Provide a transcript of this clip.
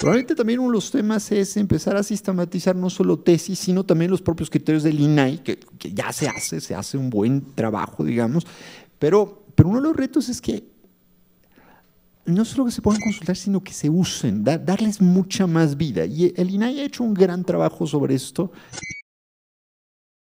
Probablemente también uno de los temas es empezar a sistematizar no solo tesis, sino también los propios criterios del INAI, que, ya se hace, se hace un buen trabajo, digamos, pero, pero uno de los retos es que no solo que se puedan consultar, sino que se usen, darles mucha más vida. Y el INAI ha hecho un gran trabajo sobre esto.